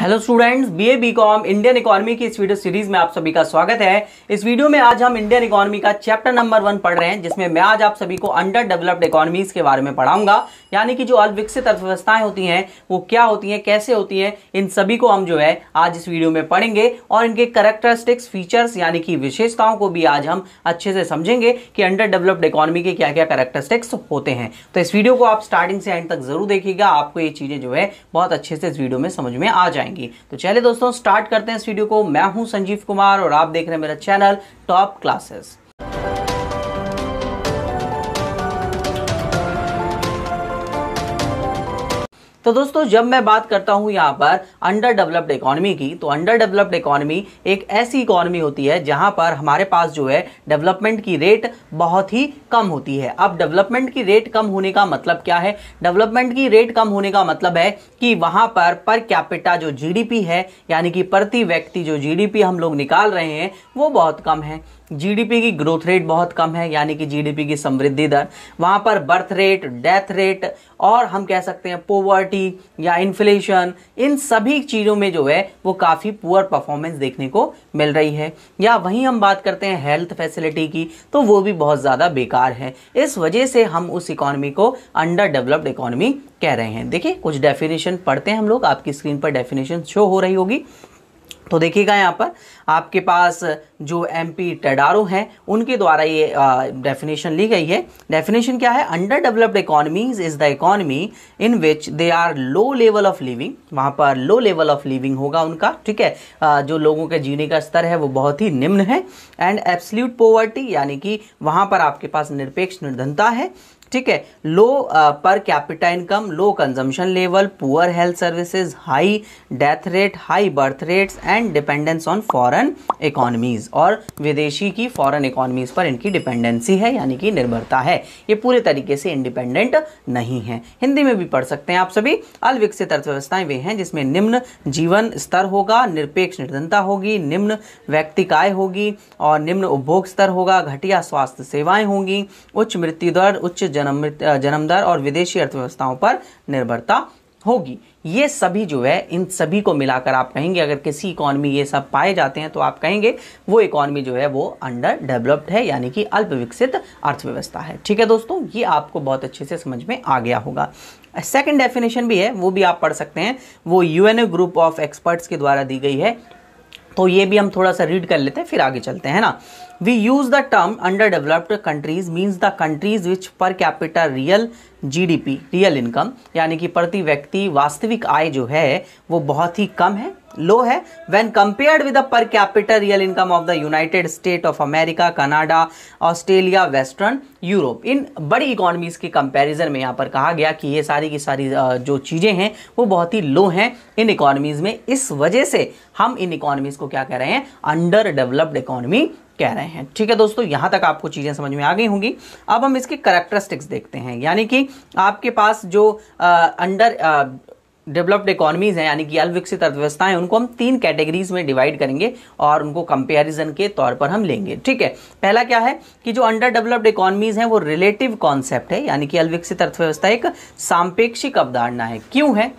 hello students BA BCom Indian economy की इस video series में आप सभी का स्वागत है इस वीडियो में आज हम इंडियन इकोनॉमी का चैप्टर नंबर वन पढ़ रहे हैं जिसमें मैं आज आप सभी को अंडर डेवलप्ड इकोनॉमीज के बारे में पढ़ाऊंगा यानी कि जो अल्पविकसित अर्थव्यवस्थाएं होती हैं वो क्या होती हैं कैसे होती हैं इन सभी को हम जो है आज इस वीडियो में पढ़ेंगे और इनके करेक्टरिस्टिक्स फीचर्स यानी कि विशेषताओं को भी आज हम अच्छे से समझेंगे कि अंडर डेवलप्ड इकोनॉमी के क्या क्या करेक्टरिस्टिक्स होते हैं तो इस वीडियो को आप स्टार्टिंग से एंड तक जरूर देखिएगा आपको ये चीज़ें जो है बहुत अच्छे से इस वीडियो में समझ में आ जाएंगे जाएंगी तो चलिए दोस्तों स्टार्ट करते हैं इस वीडियो को मैं हूं संजीव कुमार और आप देख रहे हैं मेरा चैनल टॉप क्लासेस तो दोस्तों जब मैं बात करता हूँ यहाँ पर अंडर डेवलप्ड इकोनॉमी की तो अंडर डेवलप्ड इकोनॉमी एक ऐसी इकोनॉमी होती है जहाँ पर हमारे पास जो है डेवलपमेंट की रेट बहुत ही कम होती है अब डेवलपमेंट की रेट कम होने का मतलब क्या है डेवलपमेंट की रेट कम होने का मतलब है कि वहाँ पर पर कैपिटा जो जीडीपी है यानी कि प्रति व्यक्ति जो जीडीपी हम लोग निकाल रहे हैं वो बहुत कम है जीडीपी की ग्रोथ रेट बहुत कम है यानी कि जीडीपी की समृद्धि दर वहाँ पर बर्थ रेट डेथ रेट और हम कह सकते हैं पोवर्टी या इन्फ्लेशन इन सभी चीज़ों में जो है वो काफ़ी पुअर परफॉर्मेंस देखने को मिल रही है या वहीं हम बात करते हैं हेल्थ फैसिलिटी की तो वो भी बहुत ज़्यादा बेकार है इस वजह से हम उस इकॉनमी को अंडर डेवलप्ड इकॉनमी कह रहे हैं देखिए कुछ डेफिनेशन पढ़ते हैं हम लोग आपकी स्क्रीन पर डेफिनेशन शो हो रही होगी तो देखिएगा यहाँ पर आपके पास जो एम पी टेडारो हैं उनके द्वारा ये डेफिनेशन ली गई है डेफिनेशन क्या है under developed economies is the economy in which they are low level of living वहाँ पर लो लेवल ऑफ लिविंग होगा उनका ठीक है आ, जो लोगों के जीने का स्तर है वो बहुत ही निम्न है एंड एब्सल्यूट पोवर्टी यानी कि वहाँ पर आपके पास निरपेक्ष निर्धनता है ठीक है low per capita income low consumption level poor health services high death rate high birth rates and dependence on foreign economies और विदेशी की फॉरेन इकोनॉमीज पर इनकी डिपेंडेंसी है यानी कि निर्भरता है ये पूरे तरीके से इंडिपेंडेंट नहीं है हिंदी में भी पढ़ सकते हैं आप सभी अलविकसित अर्थव्यवस्थाएं वे हैं जिसमें निम्न जीवन स्तर होगा निरपेक्ष निर्धनता होगी निम्न व्यक्तिकाय होगी और निम्न उपभोग स्तर होगा घटिया स्वास्थ्य सेवाएं होंगी उच्च मृत्यु दर उच्च जन्म जन्मदर और विदेशी अर्थव्यवस्थाओं पर निर्भरता होगी ये सभी जो है इन सभी को मिलाकर आप कहेंगे अगर किसी इकॉनमी ये सब पाए जाते हैं तो आप कहेंगे वो इकॉनमी जो है वो अंडर डेवलप्ड है यानी कि अल्प विकसित अर्थव्यवस्था है ठीक है दोस्तों ये आपको बहुत अच्छे से समझ में आ गया होगा सेकंड डेफिनेशन भी है वो भी आप पढ़ सकते हैं वो यूएनए ग्रुप ऑफ एक्सपर्ट्स के द्वारा दी गई है तो ये भी हम थोड़ा सा रीड कर लेते हैं फिर आगे चलते हैं ना we use the term under developed countries means the countries which per capital real GDP real income यानी कि प्रति व्यक्ति वास्तविक आय जो है वो बहुत ही कम है लो है when compared with the per capital real income of the united state of America Canada Australia western Europe इन बड़ी इकोनॉमीज के कंपैरिजन में यहाँ पर कहा गया कि ये सारी की सारी जो चीज़ें हैं वो बहुत ही लो हैं इन इकोनॉमीज में इस वजह से हम इन इकोनॉमीज को क्या कह रहे हैं अंडर डेवलप्ड इकोनॉमी कह रहे हैं ठीक है दोस्तों यहाँ तक आपको चीज़ें समझ में आ गई होंगी अब हम इसके करेक्टरिस्टिक्स देखते हैं यानी कि आपके पास जो अंडर डेवलप्ड इकोनॉमीज़ हैं यानी कि अल्पविकसित अर्थव्यवस्थाएं उनको हम तीन कैटेगरीज में डिवाइड करेंगे और उनको कंपेरिजन के तौर पर हम लेंगे ठीक है पहला क्या है कि जो अंडर डेवलप्ड इकोनॉमीज़ हैं वो रिलेटिव कॉन्सेप्ट है यानी कि अल्पविकसित अर्थव्यवस्था एक सापेक्षिक अवधारणा है क्यों है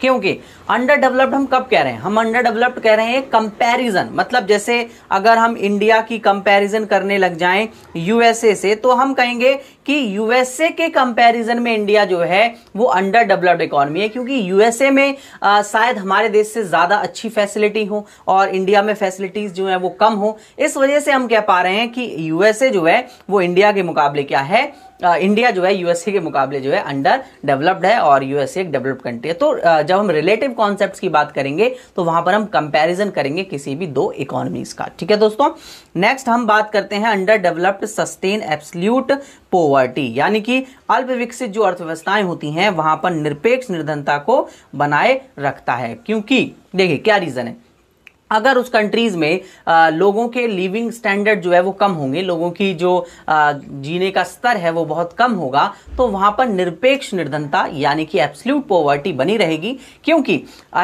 क्योंकि अंडर डेवलप्ड हम कब कह रहे हैं हम अंडर डेवलप्ड कह रहे हैं कंपैरिजन मतलब जैसे अगर हम इंडिया की कंपैरिजन करने लग जाएं यूएसए से तो हम कहेंगे कि यूएसए के कंपैरिजन में इंडिया जो है वो अंडर डेवलप्ड इकोनॉमी है क्योंकि यूएसए में आ, शायद हमारे देश से ज़्यादा अच्छी फैसिलिटी हो और इंडिया में फैसिलिटीज़ जो है वो कम हो इस वजह से हम कह पा रहे हैं कि यूएसए जो है वो इंडिया के मुकाबले क्या है इंडिया जो है यूएसए के मुकाबले जो है अंडर डेवलप्ड है और यूएसए एक डेवलप्ड कंट्री है तो जब हम रिलेटिव कॉन्सेप्ट की बात करेंगे तो वहां पर हम कंपैरिजन करेंगे किसी भी दो इकोनॉमीज का ठीक है दोस्तों नेक्स्ट हम बात करते हैं under developed sustain absolute poverty यानी कि अल्प विकसित जो अर्थव्यवस्थाएं होती हैं वहां पर निरपेक्ष निर्धनता को बनाए रखता है क्योंकि देखिए क्या रीज़न है अगर उस कंट्रीज़ में आ, लोगों के लिविंग स्टैंडर्ड जो है वो कम होंगे लोगों की जो आ, जीने का स्तर है वो बहुत कम होगा तो वहाँ पर निरपेक्ष निर्धनता यानी कि एब्सल्यूट पोवर्टी बनी रहेगी क्योंकि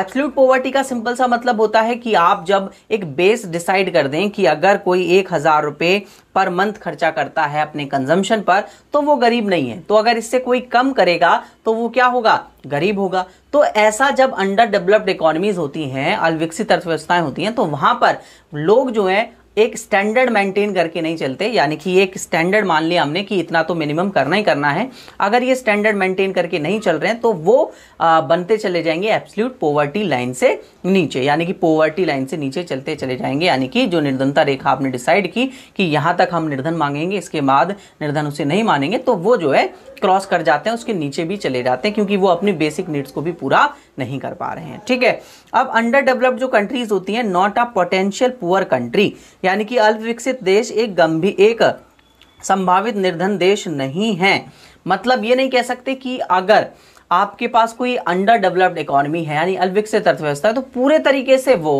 एब्सल्यूट पोवर्टी का सिंपल सा मतलब होता है कि आप जब एक बेस डिसाइड कर दें कि अगर कोई एक हज़ार रुपये पर मंथ खर्चा करता है अपने कंजम्पशन पर तो वो गरीब नहीं है तो अगर इससे कोई कम करेगा तो वो क्या होगा गरीब होगा तो ऐसा जब अंडर डेवलप्ड इकोनॉमीज होती हैं अलविकसित अर्थव्यवस्थाएं होती हैं तो वहां पर लोग जो हैं एक स्टैंडर्ड मेंटेन करके नहीं चलते यानी कि एक स्टैंडर्ड मान लिया हमने कि इतना तो मिनिमम करना ही करना है अगर ये स्टैंडर्ड मेंटेन करके नहीं चल रहे हैं तो वो आ, बनते चले जाएंगे एब्सल्यूट पोवर्टी लाइन से नीचे यानी कि पोवर्टी लाइन से नीचे चलते चले जाएंगे यानी कि जो निर्धनता रेखा आपने डिसाइड की कि यहाँ तक हम निर्धन मांगेंगे इसके बाद निर्धन उसे नहीं मानेंगे तो वो जो है क्रॉस कर जाते हैं उसके नीचे भी चले जाते हैं क्योंकि वो अपनी बेसिक नीड्स को भी पूरा नहीं कर पा रहे हैं ठीक है अब अंडर डेवलप्ड जो कंट्रीज होती हैं not a potential poor country यानी कि अल्पविकसित देश एक गंभीर एक संभावित निर्धन देश नहीं है मतलब ये नहीं कह सकते कि अगर आपके पास कोई अंडर डेवलप्ड इकोनॉमी है यानी अलविकसित अर्थव्यवस्था है तो पूरे तरीके से वो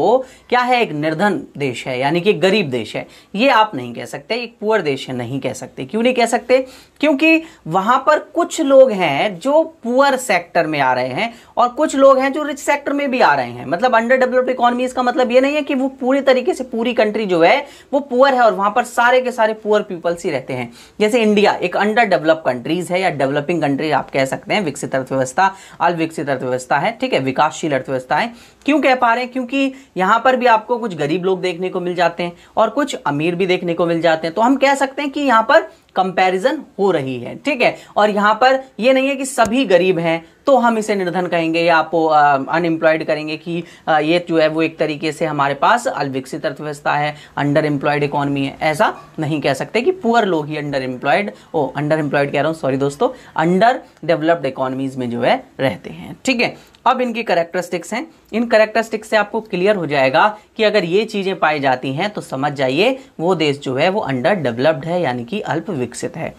क्या है एक निर्धन देश है यानी कि गरीब देश है ये आप नहीं कह सकते एक पुअर देश है नहीं कह सकते क्यों नहीं कह सकते क्योंकि वहां पर कुछ लोग हैं जो पुअर सेक्टर में आ रहे हैं और कुछ लोग हैं जो रिच सेक्टर में भी आ रहे हैं मतलब अंडर डेवलप्ड इकोनॉमी इसका मतलब ये नहीं है कि वो पूरे तरीके से पूरी कंट्री जो है वो पुअर है और वहां पर सारे के सारे पुअर पीपल्स ही रहते हैं जैसे इंडिया एक अंडर डेवलप कंट्रीज है या डेवलपिंग कंट्रीज आप कह सकते हैं विकसित अर्थव्यवस्था अर्थव्यवस्था अल्पविकसित अर्थव्यवस्था है ठीक है विकासशील अर्थव्यवस्था है क्यों कह पा रहे हैं क्योंकि यहां पर भी आपको कुछ गरीब लोग देखने को मिल जाते हैं और कुछ अमीर भी देखने को मिल जाते हैं तो हम कह सकते हैं कि यहां पर कंपैरिजन हो रही है ठीक है और यहाँ पर यह नहीं है कि सभी गरीब हैं तो हम इसे निर्धन कहेंगे या आप अनएम्प्लॉयड करेंगे कि आ, ये जो है वो एक तरीके से हमारे पास अलविकसित अर्थव्यवस्था है अंडर एम्प्लॉयड इकोनॉमी है ऐसा नहीं कह सकते कि पुअर लोग ही under employed oh under employed कह रहा हूँ सॉरी दोस्तों अंडर डेवलप्ड इकोनॉमीज में जो है रहते हैं ठीक है अब इनकी करेक्टरिस्टिक्स हैं इन करेक्टरिस्टिक्स से आपको क्लियर हो जाएगा कि अगर ये चीज़ें पाई जाती हैं तो समझ जाइए वो देश जो है वो अंडर डेवलप्ड है यानी कि अल्प विकसित है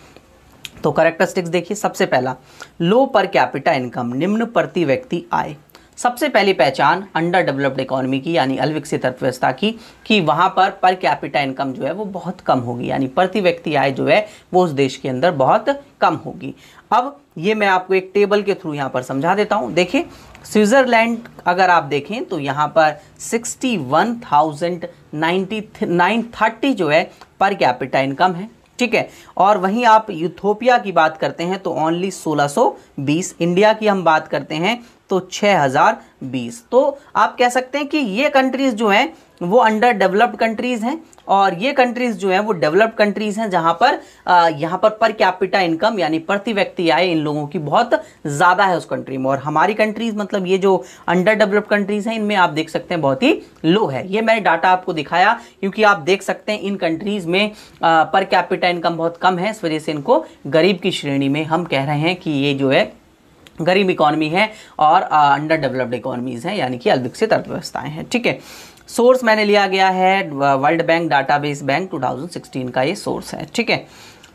तो करेक्टरिस्टिक्स देखिए सबसे पहला लो पर कैपिटा इनकम निम्न प्रति व्यक्ति आय सबसे पहली पहचान अंडर डेवलप्ड इकोनॉमी की यानी अलविकसित अर्थव्यवस्था की कि वहाँ पर पर कैपिटा इनकम जो है वो बहुत कम होगी यानी प्रति व्यक्ति आय जो है वो उस देश के अंदर बहुत कम होगी अब ये मैं आपको एक टेबल के थ्रू यहाँ पर समझा देता हूँ देखिए स्विट्ज़रलैंड अगर आप देखें तो यहाँ पर sixty one thousand ninety nine thirty जो है पर कैपिटा इनकम है ठीक है और वहीं आप यूथोपिया की बात करते हैं तो ओनली 1620 इंडिया की हम बात करते हैं तो 6020 तो आप कह सकते हैं कि ये कंट्रीज़ जो हैं वो अंडर डेवलप्ड कंट्रीज़ हैं और ये कंट्रीज़ जो हैं वो डेवलप्ड कंट्रीज़ हैं जहाँ पर यहाँ पर पर कैपिटा इनकम यानी प्रति व्यक्ति आय इन लोगों की बहुत ज़्यादा है उस कंट्री में और हमारी कंट्रीज़ मतलब ये जो अंडर डेवलप्ड कंट्रीज़ हैं इनमें आप देख सकते हैं बहुत ही लो है ये मैंने डाटा आपको दिखाया क्योंकि आप देख सकते हैं इन कंट्रीज़ में आ, पर कैपिटा इनकम बहुत कम है इस वजह से इनको गरीब की श्रेणी में हम कह रहे हैं कि ये जो है गरीब इकोनॉमी है और अंडर डेवलप्ड इकोनॉमीज हैं यानी कि अल्पविकसित अर्थव्यवस्थाएं हैं ठीक है सोर्स मैंने लिया गया है वर्ल्ड बैंक डाटाबेस बैंक 2016 का ये सोर्स है ठीक है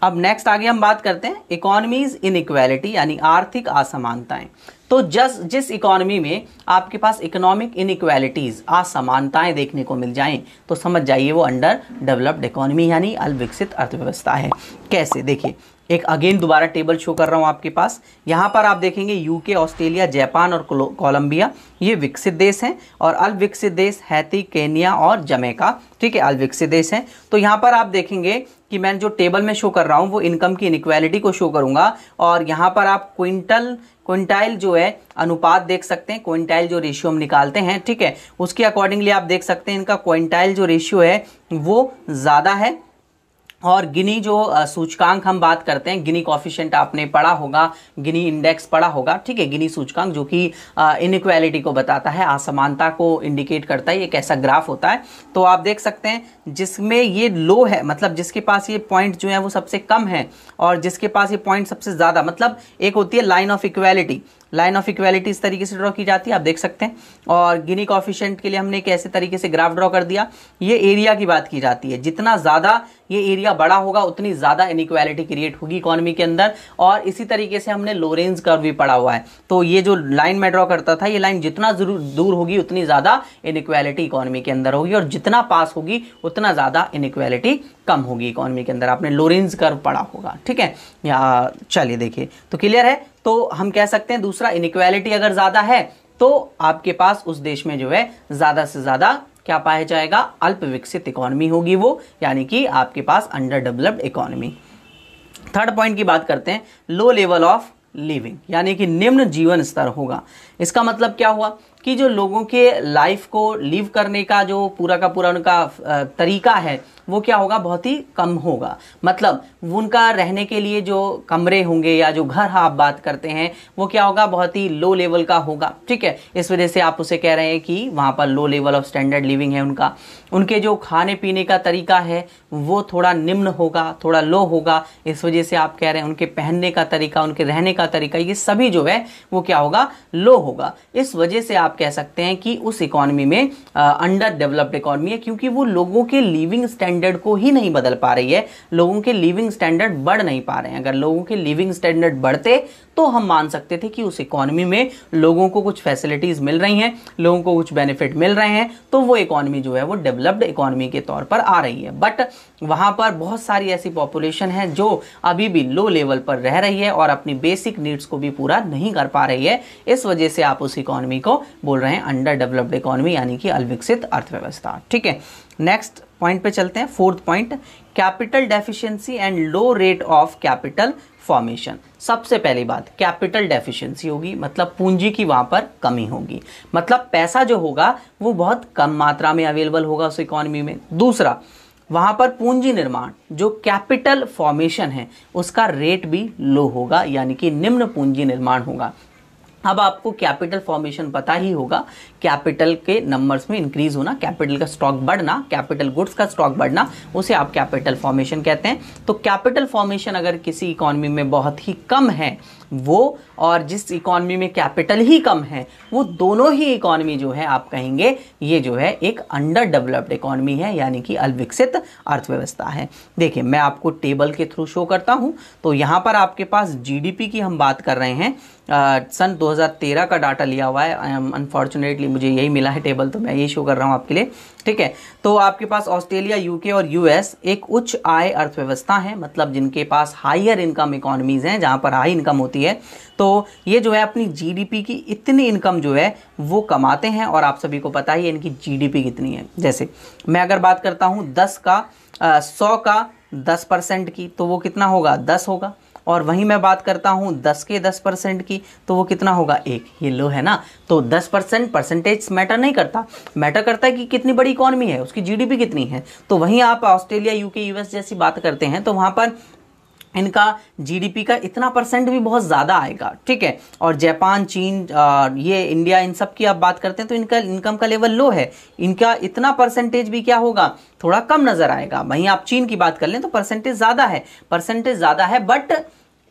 अब नेक्स्ट आगे हम बात करते हैं इकोनॉमीज इक्वेलिटी यानी आर्थिक असमानताएं तो जस जिस इकोनॉमी में आपके पास इकोनॉमिक इन इक्वेलिटीज असमानताएं देखने को मिल जाएं तो समझ जाइए वो अंडर डेवलप्ड इकोनॉमी यानी अल्पविकसित अर्थव्यवस्था है कैसे देखिए एक अगेन दोबारा टेबल शो कर रहा हूँ आपके पास यहाँ पर आप देखेंगे यूके ऑस्ट्रेलिया जापान और कोलंबिया ये विकसित देश हैं और अल्पविकसित देश हैती केनिया और जमैका ठीक है अल्पविकसित देश हैं तो यहाँ पर आप देखेंगे कि मैं जो टेबल में शो कर रहा हूँ वो इनकम की इनक्वालिटी को शो करूँगा और यहाँ पर आप क्विंटल क्विंटाइल जो है अनुपात देख सकते हैं क्विंटाइल जो रेशियो हम निकालते हैं ठीक है उसके अकॉर्डिंगली आप देख सकते हैं इनका क्विंटाइल जो रेशियो है वो ज़्यादा है और गिनी जो सूचकांक हम बात करते हैं गिनी कॉफिशेंट आपने पढ़ा होगा गिनी इंडेक्स पढ़ा होगा ठीक है गिनी सूचकांक जो कि इनक्वालिटी को बताता है असमानता को इंडिकेट करता है एक ऐसा ग्राफ होता है तो आप देख सकते हैं जिसमें ये लो है मतलब जिसके पास ये पॉइंट जो है वो सबसे कम है और जिसके पास ये पॉइंट सबसे ज़्यादा मतलब एक होती है line of equality line of equality इस तरीके से ड्रॉ की जाती है आप देख सकते हैं और गिनी कॉफिशेंट के लिए हमने एक ऐसे तरीके से ग्राफ ड्रॉ कर दिया ये एरिया की बात की जाती है जितना ज़्यादा ये एरिया बड़ा होगा उतनी ज़्यादा इनक्वालिटी क्रिएट होगी इकोनॉमी के अंदर और इसी तरीके से हमने लोरेंज कर्व भी पड़ा हुआ है तो ये जो लाइन मैं ड्रॉ करता था ये लाइन जितना दूर होगी उतनी ज़्यादा इनक्वालिटी इकॉनमी के अंदर होगी और जितना पास होगी उतना ज़्यादा इनक्वालिटी कम होगी इकोनॉमी के अंदर आपने लोरेंज कर्व पड़ा होगा ठीक है या चलिए देखिए तो क्लियर है तो हम कह सकते हैं दूसरा इनक्वालिटी अगर ज़्यादा है तो आपके पास उस देश में जो है ज़्यादा से ज़्यादा क्या पाया जाएगा अल्प विकसित इकोनॉमी होगी वो यानी कि आपके पास under developed economy third point की बात करते हैं लो लेवल ऑफ लिविंग यानी कि निम्न जीवन स्तर होगा इसका मतलब क्या हुआ कि जो लोगों के लाइफ को लिव करने का जो पूरा का पूरा उनका तरीका है वो क्या होगा बहुत ही कम होगा मतलब उनका रहने के लिए जो कमरे होंगे या जो घर आप बात करते हैं वो क्या होगा बहुत ही लो लेवल का होगा ठीक है इस वजह से आप उसे कह रहे हैं कि वहाँ पर low level of standard living है उनका उनके जो खाने पीने का तरीका है वो थोड़ा निम्न होगा थोड़ा लो होगा इस वजह से आप कह रहे हैं उनके पहनने का तरीका उनके रहने का तरीका ये सभी जो है वो क्या होगा लो होगा इस वजह से आप कह सकते हैं कि उस इकॉनमी में अंडर डेवलप्ड इकॉनमी है क्योंकि वो लोगों के लिविंग स्टैंडर्ड को ही नहीं बदल पा रही है लोगों के लिविंग स्टैंडर्ड बढ़ नहीं पा रहे हैं अगर लोगों के लिविंग स्टैंडर्ड बढ़ते तो हम मान सकते थे कि उस इकॉनमी में लोगों को कुछ फैसिलिटीज़ मिल रही हैं लोगों को कुछ बेनिफिट मिल रहे हैं तो वो इकॉनमी जो है वो डेवलप डेवलप्ड इकोनॉमी के तौर पर आ रही है बट वहाँ पर बहुत सारी ऐसी पॉपुलेशन है जो अभी भी लो लेवल पर रह रही है और अपनी बेसिक नीड्स को भी पूरा नहीं कर पा रही है इस वजह से आप उस इकोनॉमी को बोल रहे हैं अंडर डेवलप्ड इकोनॉमी यानी कि अलविकसित अर्थव्यवस्था ठीक है नेक्स्ट पॉइंट पे चलते हैं fourth point capital deficiency and low rate of capital formation सबसे पहली बात कैपिटल डेफिशिएंसी होगी मतलब पूंजी की वहां पर कमी होगी मतलब पैसा जो होगा वो बहुत कम मात्रा में अवेलेबल होगा उस इकोनॉमी में दूसरा वहां पर पूंजी निर्माण जो कैपिटल फॉर्मेशन है उसका रेट भी लो होगा यानी कि निम्न पूंजी निर्माण होगा अब आपको कैपिटल फॉर्मेशन पता ही होगा कैपिटल के नंबर्स में इंक्रीज होना कैपिटल का स्टॉक बढ़ना कैपिटल गुड्स का स्टॉक बढ़ना उसे आप कैपिटल फॉर्मेशन कहते हैं तो कैपिटल फॉर्मेशन अगर किसी इकोनॉमी में बहुत ही कम है वो और जिस इकोनॉमी में कैपिटल ही कम है वो दोनों ही इकॉनमी जो है आप कहेंगे ये जो है एक अंडर डेवलप्ड इकॉनमी है यानी कि अलविकसित अर्थव्यवस्था है देखिए मैं आपको टेबल के थ्रू शो करता हूँ तो यहाँ पर आपके पास जीडीपी की हम बात कर रहे हैं आ, सन 2013 का डाटा लिया हुआ है अनफॉर्चुनेटली मुझे यही मिला है टेबल तो मैं यही शो कर रहा हूँ आपके लिए ठीक है तो आपके पास ऑस्ट्रेलिया यूके और यूएस एक उच्च आय अर्थव्यवस्था है मतलब जिनके पास हायर इनकम इकोनॉमीज़ हैं जहाँ पर हाई इनकम होती है तो ये जो है अपनी जीडीपी की इतनी इनकम जो है वो कमाते हैं और आप सभी को पता ही इनकी जीडीपी कितनी है जैसे मैं अगर बात करता हूँ दस का सौ का दस परसेंट की तो वो कितना होगा दस होगा और वहीं मैं बात करता हूँ दस के दस परसेंट की तो वो कितना होगा एक ये लो है ना तो दस परसेंट परसेंटेज मैटर नहीं करता मैटर करता है कि कितनी बड़ी इकॉनमी है उसकी जीडीपी कितनी है तो वहीं आप ऑस्ट्रेलिया यूके यूएस जैसी बात करते हैं तो वहाँ पर इनका जीडीपी का इतना परसेंट भी बहुत ज़्यादा आएगा ठीक है और जापान चीन आ, ये इंडिया इन सब की आप बात करते हैं तो इनका इनकम का लेवल लो है इनका इतना परसेंटेज भी क्या होगा थोड़ा कम नज़र आएगा वहीं आप चीन की बात कर लें तो परसेंटेज ज़्यादा है परसेंटेज ज़्यादा है बट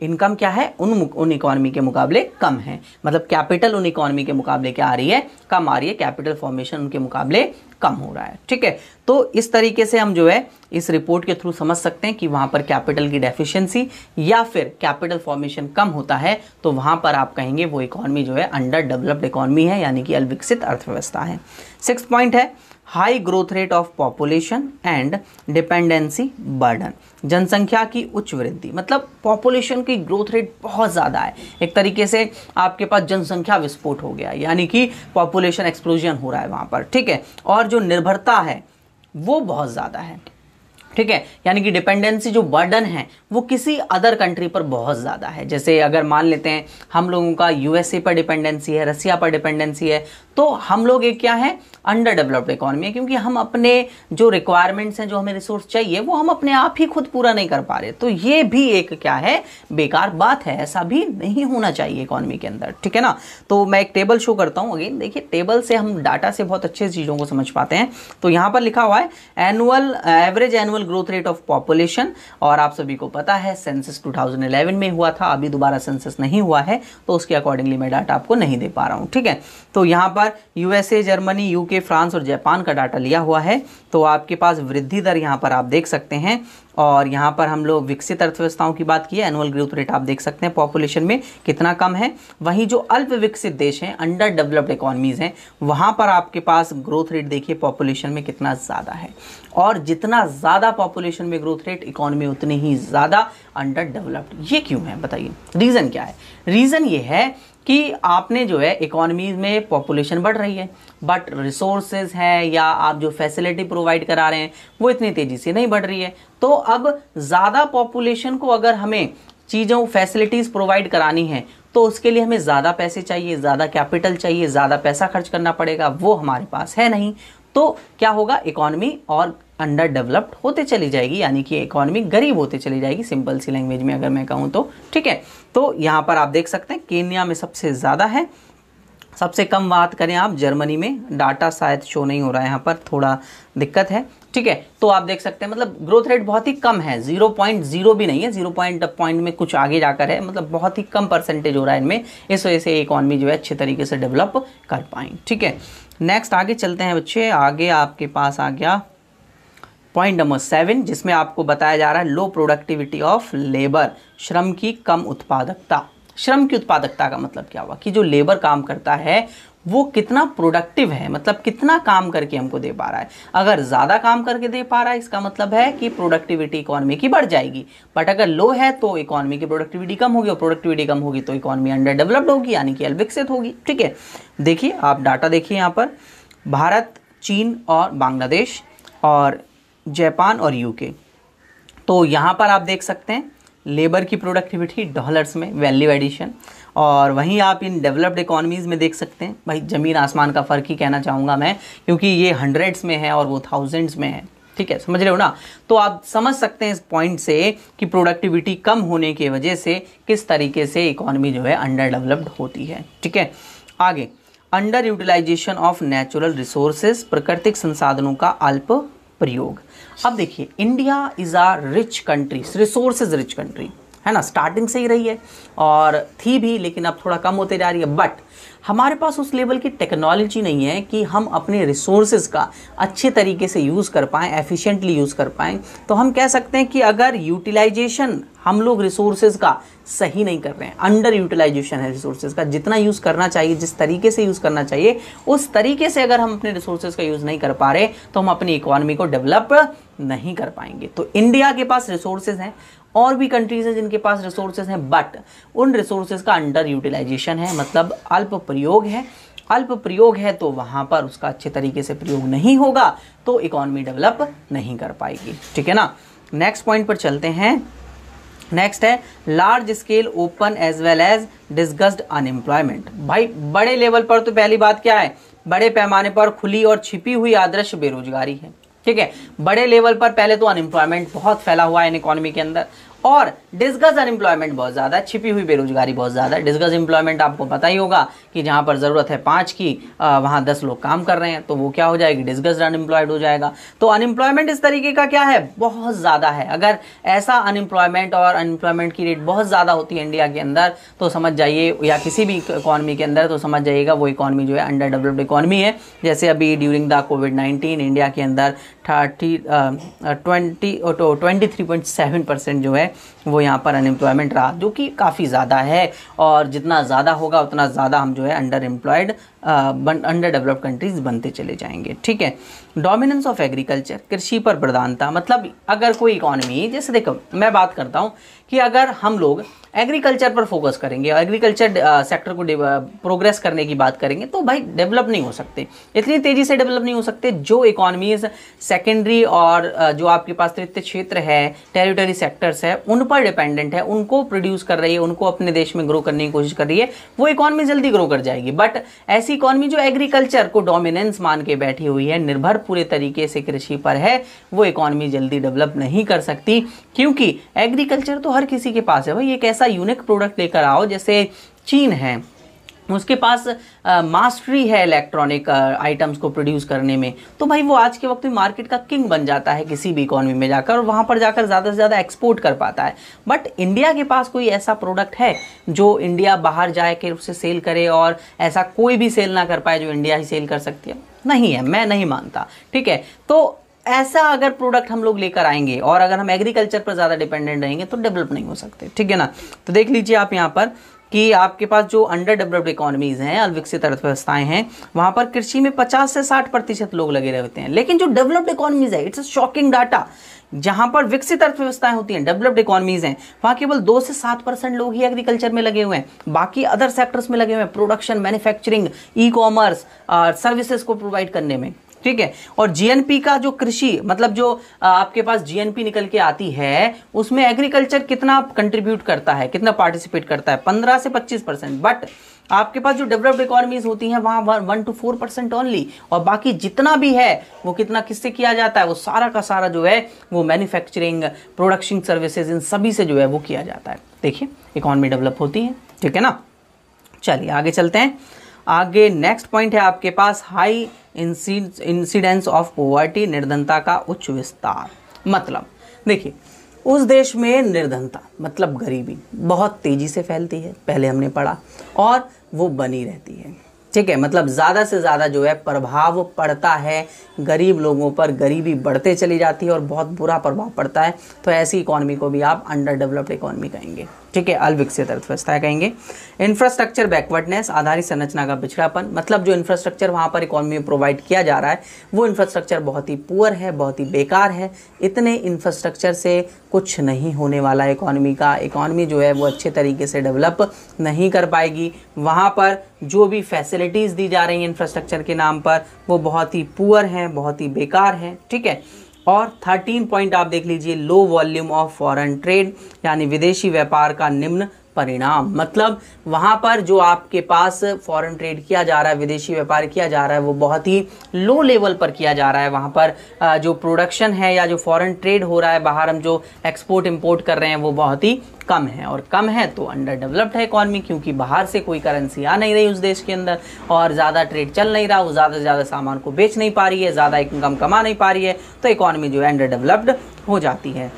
इनकम क्या है उन उन इकोनॉमी के मुकाबले कम है मतलब कैपिटल उन इकोनॉमी के मुकाबले क्या आ रही है कम आ रही है कैपिटल फॉर्मेशन उनके मुकाबले कम हो रहा है ठीक है तो इस तरीके से हम जो है इस रिपोर्ट के थ्रू समझ सकते हैं कि वहाँ पर कैपिटल की डेफिशिएंसी या फिर कैपिटल फॉर्मेशन कम होता है तो वहाँ पर आप कहेंगे वो इकॉनमी जो है अंडर डेवलप्ड इकॉनमी है यानी कि अलविकसित अर्थव्यवस्था है सिक्स पॉइंट है high growth rate of population and dependency burden जनसंख्या की उच्च वृद्धि मतलब पॉपुलेशन की ग्रोथ रेट बहुत ज़्यादा है एक तरीके से आपके पास जनसंख्या विस्फोट हो गया यानी कि पॉपुलेशन एक्सप्लोजन हो रहा है वहाँ पर ठीक है और जो निर्भरता है वो बहुत ज़्यादा है ठीक है यानी कि डिपेंडेंसी जो बर्डन है वो किसी अदर कंट्री पर बहुत ज़्यादा है जैसे अगर मान लेते हैं हम लोगों का यूएसए पर डिपेंडेंसी है रसिया पर डिपेंडेंसी है तो हम लोग एक क्या है अंडर डेवलप्ड इकोनॉमी है क्योंकि हम अपने जो रिक्वायरमेंट्स हैं जो हमें रिसोर्स चाहिए वो हम अपने आप ही खुद पूरा नहीं कर पा रहे तो ये भी एक क्या है बेकार बात है ऐसा भी नहीं होना चाहिए इकोनॉमी के अंदर ठीक है ना तो मैं एक टेबल शो करता हूँ अगेन देखिए टेबल से हम डाटा से बहुत अच्छे चीज़ों को समझ पाते हैं तो यहाँ पर लिखा हुआ है annual average annual annual growth rate of population और आप सभी को पता है सेंसस 2011 में हुआ था अभी दोबारा सेंसस नहीं हुआ है तो उसके अकॉर्डिंगली मैं डाटा आपको नहीं दे पा रहा हूँ ठीक है तो यहाँ पर यूएसए जर्मनी यूके फ्रांस और जापान का डाटा लिया हुआ है तो आपके पास वृद्धि दर यहाँ पर आप देख सकते हैं और यहाँ पर हम लोग विकसित अर्थव्यवस्थाओं की बात की है एनुअल ग्रोथ रेट आप देख सकते हैं पॉपुलेशन में कितना कम है वहीं जो अल्प विकसित देश हैं अंडर डेवलप्ड इकोनॉमीज़ हैं वहाँ पर आपके पास ग्रोथ रेट देखिए पॉपुलेशन में कितना ज़्यादा है और जितना ज़्यादा पॉपुलेशन में ग्रोथ रेट इकोनॉमी उतनी ही ज़्यादा अंडर डेवलप्ड ये क्यों है बताइए रीज़न क्या है रीज़न ये है कि आपने जो है इकोनॉमी में पॉपुलेशन बढ़ रही है बट रिसोर्सेज हैं या आप जो फैसिलिटी प्रोवाइड करा रहे हैं वो इतनी तेज़ी से नहीं बढ़ रही है तो अब ज़्यादा पॉपुलेशन को अगर हमें चीज़ों फैसिलिटीज़ प्रोवाइड करानी है तो उसके लिए हमें ज़्यादा पैसे चाहिए ज़्यादा कैपिटल चाहिए ज़्यादा पैसा खर्च करना पड़ेगा वो हमारे पास है नहीं तो क्या होगा इकोनॉमी और अंडर डेवलप्ड होते चली जाएगी यानी कि इकोनॉमी गरीब होते चली जाएगी सिंपल सी लैंग्वेज में अगर मैं कहूँ तो ठीक है तो यहाँ पर आप देख सकते हैं केन्या में सबसे ज़्यादा है सबसे कम बात करें आप जर्मनी में डाटा शायद शो नहीं हो रहा है यहाँ पर थोड़ा दिक्कत है ठीक है तो आप देख सकते हैं मतलब ग्रोथ रेट बहुत ही कम है जीरो पॉइंट जीरो भी नहीं है जीरो पॉइंट पॉइंट में कुछ आगे जाकर है मतलब बहुत ही कम परसेंटेज हो रहा है इनमें इस वजह से इकॉनमी जो है अच्छे तरीके से डेवलप कर पाएँ ठीक है नेक्स्ट आगे चलते हैं बच्चे आगे आपके पास आ गया पॉइंट नंबर सेवन जिसमें आपको बताया जा रहा है लो प्रोडक्टिविटी ऑफ लेबर श्रम की कम उत्पादकता श्रम की उत्पादकता का मतलब क्या हुआ कि जो लेबर काम करता है वो कितना प्रोडक्टिव है मतलब कितना काम करके हमको दे पा रहा है अगर ज़्यादा काम करके दे पा रहा है इसका मतलब है कि प्रोडक्टिविटी इकोनॉमी की बढ़ जाएगी बट अगर लो है तो इकोनॉमी की प्रोडक्टिविटी कम होगी और प्रोडक्टिविटी कम होगी तो इकोनॉमी अंडर डेवलप्ड होगी यानी कि अलविकसित होगी ठीक है देखिए आप डाटा देखिए यहाँ पर भारत चीन और बांग्लादेश और जापान और यूके तो यहाँ पर आप देख सकते हैं लेबर की प्रोडक्टिविटी डॉलर्स में वैल्यू एडिशन और वहीं आप इन डेवलप्ड इकोनॉमीज़ में देख सकते हैं भाई ज़मीन आसमान का फ़र्क ही कहना चाहूँगा मैं क्योंकि ये हंड्रेड्स में है और वो थाउजेंड्स में है ठीक है समझ रहे हो ना तो आप समझ सकते हैं इस पॉइंट से कि प्रोडक्टिविटी कम होने की वजह से किस तरीके से इकोनॉमी जो है अंडर डेवलप्ड होती है ठीक है आगे under utilization of natural resources प्राकृतिक संसाधनों का अल्प प्रयोग अब देखिए India is a rich country resources rich country है ना स्टार्टिंग से ही रही है और थी भी लेकिन अब थोड़ा कम होते जा रही है बट हमारे पास उस लेवल की टेक्नोलॉजी नहीं है कि हम अपने रिसोर्सेज का अच्छे तरीके से यूज़ कर पाएँ एफिशिएंटली यूज़ कर पाएँ तो हम कह सकते हैं कि अगर यूटिलाइजेशन हम लोग रिसोर्सेज का सही नहीं कर रहे हैं अंडर यूटिलाइजेशन है रिसोर्सेज का जितना यूज़ करना चाहिए जिस तरीके से यूज़ करना चाहिए उस तरीके से अगर हम अपने रिसोर्सेज का यूज़ नहीं कर पा रहे तो हम अपनी इकोनॉमी को डेवलप नहीं कर पाएंगे तो इंडिया के पास रिसोर्सेज हैं और भी कंट्रीज हैं जिनके पास रिसोर्सेज हैं बट उन रिसोर्सेज का अंडर यूटिलाइजेशन है मतलब अल्प प्रयोग है अल्प प्रयोग है तो वहाँ पर उसका अच्छे तरीके से प्रयोग नहीं होगा तो इकोनॉमी डेवलप नहीं कर पाएगी ठीक है ना नेक्स्ट पॉइंट पर चलते हैं नेक्स्ट है large scale open as well as disguised unemployment भाई बड़े लेवल पर तो पहली बात क्या है बड़े पैमाने पर खुली और छिपी हुई आदर्श बेरोजगारी है ठीक है बड़े लेवल पर पहले तो अनएम्प्लॉयमेंट बहुत फैला हुआ है इन इकोनॉमी के अंदर और डिस्कस अनएम्प्लॉयमेंट बहुत ज़्यादा है छिपी हुई बेरोजगारी बहुत ज़्यादा है डिस्कस एम्प्लॉयमेंट आपको पता ही होगा कि जहां पर ज़रूरत है पांच की वहां दस लोग काम कर रहे हैं तो वो क्या हो जाएगी डिस्कस अनएम्प्लॉयड हो जाएगा तो अनएम्प्लॉयमेंट इस तरीके का क्या है बहुत ज़्यादा है अगर ऐसा अनएम्प्लॉयमेंट और अनएम्प्लॉयमेंट की रेट बहुत ज़्यादा होती है इंडिया के अंदर तो समझ जाइए या किसी भी इकॉनमी के अंदर तो समझ जाइएगा वो इकॉनमी जो है अंडर डेवलप्ड इकॉनमी है जैसे अभी during the COVID nineteen India के अंदर thirty twenty twenty three point seven percent जो है वो यहाँ पर अनएम्प्लॉयमेंट रहा जो कि काफ़ी ज़्यादा है और जितना ज़्यादा होगा उतना ज़्यादा हम जो है under employed under develop countries बनते चले जाएंगे ठीक है डोमिनेंस ऑफ एग्रीकल्चर कृषि पर प्रधानता मतलब अगर कोई इकॉनमी जैसे देखो मैं बात करता हूँ कि अगर हम लोग एग्रीकल्चर पर फोकस करेंगे और एग्रीकल्चर सेक्टर को प्रोग्रेस करने की बात करेंगे तो भाई डेवलप नहीं हो सकते इतनी तेज़ी से डेवलप नहीं हो सकते जो इकॉनमीज सेकेंडरी और जो आपके पास तृतीय क्षेत्र है टेरिटरी सेक्टर्स है उन पर पर डिपेंडेंट है उनको प्रोड्यूस कर रही है उनको अपने देश में ग्रो करने की कोशिश कर रही है वो इकोनॉमी जल्दी ग्रो कर जाएगी बट ऐसी इकोनॉमी जो एग्रीकल्चर को डोमिनेंस मान के बैठी हुई है निर्भर पूरे तरीके से कृषि पर है वो इकोनॉमी जल्दी डेवलप नहीं कर सकती क्योंकि एग्रीकल्चर तो हर किसी के पास है भाई एक ऐसा यूनिक प्रोडक्ट लेकर आओ जैसे चीन है उसके पास मास्टरी है इलेक्ट्रॉनिक आइटम्स को प्रोड्यूस करने में तो भाई वो आज के वक्त में मार्केट का किंग बन जाता है किसी भी इकोनॉमी में जाकर और वहाँ पर जाकर ज़्यादा से ज़्यादा एक्सपोर्ट कर पाता है बट इंडिया के पास कोई ऐसा प्रोडक्ट है जो इंडिया बाहर जाए के उसे सेल करे और ऐसा कोई भी सेल ना कर पाए जो इंडिया ही सेल कर सकती है नहीं है मैं नहीं मानता ठीक है तो ऐसा अगर प्रोडक्ट हम लोग लेकर आएंगे और अगर हम एग्रीकल्चर पर ज़्यादा डिपेंडेंट रहेंगे तो डेवलप नहीं हो सकते ठीक है ना तो देख लीजिए आप यहाँ पर कि आपके पास जो अंडर डेवलप्ड इकोनॉमीज़ हैं अल्विकसित अर्थव्यवस्थाएं हैं वहाँ पर कृषि में 50 से 60 प्रतिशत लोग लगे रहते हैं लेकिन जो डेवलप्ड इकोनॉमीज़ है इट्स अ शॉकिंग डाटा जहां पर विकसित अर्थव्यवस्थाएं होती हैं डेवलप्ड इकोनॉमीज़ हैं वहाँ केवल दो से सात परसेंट लोग ही एग्रीकल्चर में लगे हुए हैं बाकी अदर सेक्टर्स में लगे हुए हैं production manufacturing e commerce services को प्रोवाइड करने में ठीक है और जीएनपी का जो कृषि मतलब जो आपके पास जीएनपी निकल के आती है उसमें एग्रीकल्चर कितना कंट्रीब्यूट करता है कितना पार्टिसिपेट करता है पंद्रह से पच्चीस परसेंट बट आपके पास जो डेवलप्ड इकोनॉमीज होती हैं वहाँ one two four percent only और बाकी जितना भी है वो कितना किससे किया जाता है वो सारा का सारा जो है वो मैन्युफैक्चरिंग प्रोडक्शन सर्विसेज इन सभी से जो है वो किया जाता है देखिए इकोनॉमी डेवलप होती है ठीक है ना चलिए आगे चलते हैं आगे नेक्स्ट पॉइंट है आपके पास हाई इंसिडेंस ऑफ पोवर्टी निर्धनता का उच्च विस्तार मतलब देखिए उस देश में निर्धनता मतलब गरीबी बहुत तेज़ी से फैलती है पहले हमने पढ़ा और वो बनी रहती है ठीक है मतलब ज़्यादा से ज़्यादा जो है प्रभाव पड़ता है गरीब लोगों पर गरीबी बढ़ते चली जाती है और बहुत बुरा प्रभाव पड़ता है तो ऐसी इकोनॉमी को भी आप अंडर डेवलप्ड इकोनॉमी कहेंगे ठीक है अलविकसित अर्थव्यवस्था कहेंगे इंफ्रास्ट्रक्चर बैकवर्डनेस आधारित संरचना का पिछड़ापन मतलब जो इंफ्रास्ट्रक्चर वहाँ पर इकोनॉमी में प्रोवाइड किया जा रहा है वो इंफ्रास्ट्रक्चर बहुत ही पुअर है बहुत ही बेकार है इतने इंफ्रास्ट्रक्चर से कुछ नहीं होने वाला इकोनॉमी का इकॉनमी जो है वो अच्छे तरीके से डेवलप नहीं कर पाएगी वहाँ पर जो भी फैसिलिटीज़ दी जा रही हैं इंफ्रास्ट्रक्चर के नाम पर वो बहुत ही पुअर हैं बहुत ही बेकार हैं ठीक है और थर्टीन पॉइंट आप देख लीजिए low volume of foreign trade यानी विदेशी व्यापार का निम्न परिणाम मतलब वहाँ पर जो आपके पास फॉरेन ट्रेड किया जा रहा है विदेशी व्यापार किया जा रहा है वो बहुत ही लो लेवल पर किया जा रहा है वहाँ पर जो प्रोडक्शन है या जो फॉरेन ट्रेड हो रहा है बाहर हम जो एक्सपोर्ट इम्पोर्ट कर रहे हैं वो बहुत ही कम है और कम है तो अंडर डेवलप्ड है इकॉनमी क्योंकि बाहर से कोई करेंसी आ नहीं रही उस देश के अंदर और ज़्यादा ट्रेड चल नहीं रहा वो ज़्यादा से ज़्यादा सामान को बेच नहीं पा रही है ज़्यादा इनकम कमा नहीं पा रही है तो इकॉनमी जो है अंडर डेवलप्ड हो जाती है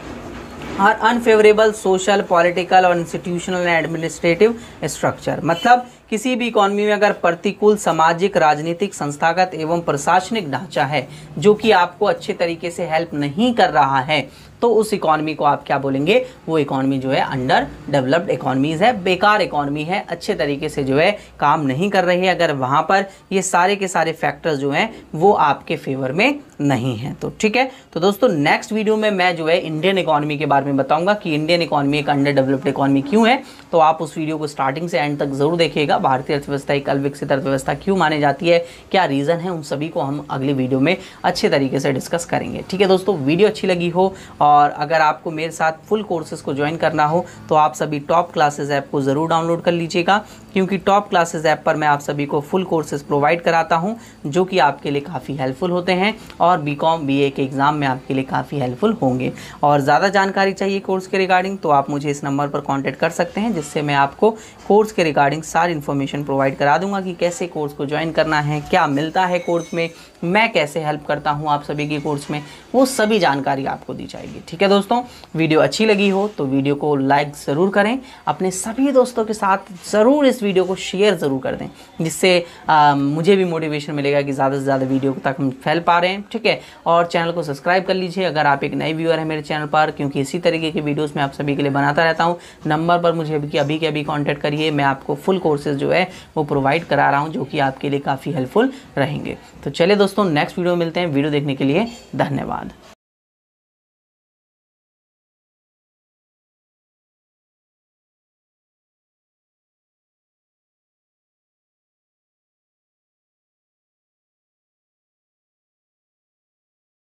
और अनफेवरेबल सोशल पॉलिटिकल और इंस्टीट्यूशनल एंड एडमिनिस्ट्रेटिव स्ट्रक्चर मतलब किसी भी इकोनॉमी में अगर प्रतिकूल सामाजिक राजनीतिक संस्थागत एवं प्रशासनिक ढांचा है जो कि आपको अच्छे तरीके से हेल्प नहीं कर रहा है तो उस इकोनॉमी को आप क्या बोलेंगे वो इकोनॉमी जो है अंडर डेवलप्ड इकोनॉमीज़ है बेकार इकोनॉमी है अच्छे तरीके से जो है काम नहीं कर रही है अगर वहाँ पर ये सारे के सारे फैक्टर्स जो हैं वो आपके फेवर में नहीं है तो ठीक है तो दोस्तों नेक्स्ट वीडियो में मैं जो है इंडियन इकोनॉमी के बारे में बताऊंगा कि इंडियन इकोनॉमी एक अंडर डेवलप्ड इकोनॉमी क्यों है तो आप उस वीडियो को स्टार्टिंग से एंड तक जरूर देखिएगा भारतीय अर्थव्यवस्था एक अल्विकसित अर्थव्यवस्था क्यों मानी जाती है क्या रीज़न है उन सभी को हम अगली वीडियो में अच्छे तरीके से डिस्कस करेंगे ठीक है दोस्तों वीडियो अच्छी लगी हो और अगर आपको मेरे साथ फुल कोर्सेज को ज्वाइन करना हो तो आप सभी टॉप क्लासेज ऐप को ज़रूर डाउनलोड कर लीजिएगा क्योंकि टॉप क्लासेस ऐप पर मैं आप सभी को फुल कोर्सेज प्रोवाइड कराता हूँ जो कि आपके लिए काफ़ी हेल्पफुल होते हैं और बी कॉम बी ए के एग्ज़ाम में आपके लिए काफ़ी हेल्पफुल होंगे और ज़्यादा जानकारी चाहिए कोर्स के रिगार्डिंग तो आप मुझे इस नंबर पर कॉन्टैक्ट कर सकते हैं जिससे मैं आपको कोर्स के रिगार्डिंग सारी इन्फॉर्मेशन प्रोवाइड करा दूंगा कि कैसे कोर्स को ज्वाइन करना है क्या मिलता है कोर्स में मैं कैसे हेल्प करता हूँ आप सभी के कोर्स में वो सभी जानकारी आपको दी जाएगी ठीक है दोस्तों वीडियो अच्छी लगी हो तो वीडियो को लाइक ज़रूर करें अपने सभी दोस्तों के साथ ज़रूर इस वीडियो को शेयर ज़रूर कर दें जिससे आ, मुझे भी मोटिवेशन मिलेगा कि ज़्यादा से ज़्यादा वीडियो तक हम फैल पा रहे हैं ठीक है और चैनल को सब्सक्राइब कर लीजिए अगर आप एक नए व्यूअर हैं मेरे चैनल पर क्योंकि इसी तरीके की वीडियोज़ मैं आप सभी के लिए बनाता रहता हूँ नंबर पर मुझे अभी अभी के अभी कॉन्टैक्ट करिए मैं आपको फुल कोर्सेज जो है वो प्रोवाइड करा रहा हूँ जो कि आपके लिए काफ़ी हेल्पफुल रहेंगे तो चलिए दोस्तों दोस्तों नेक्स्ट वीडियो मिलते हैं वीडियो देखने के लिए धन्यवाद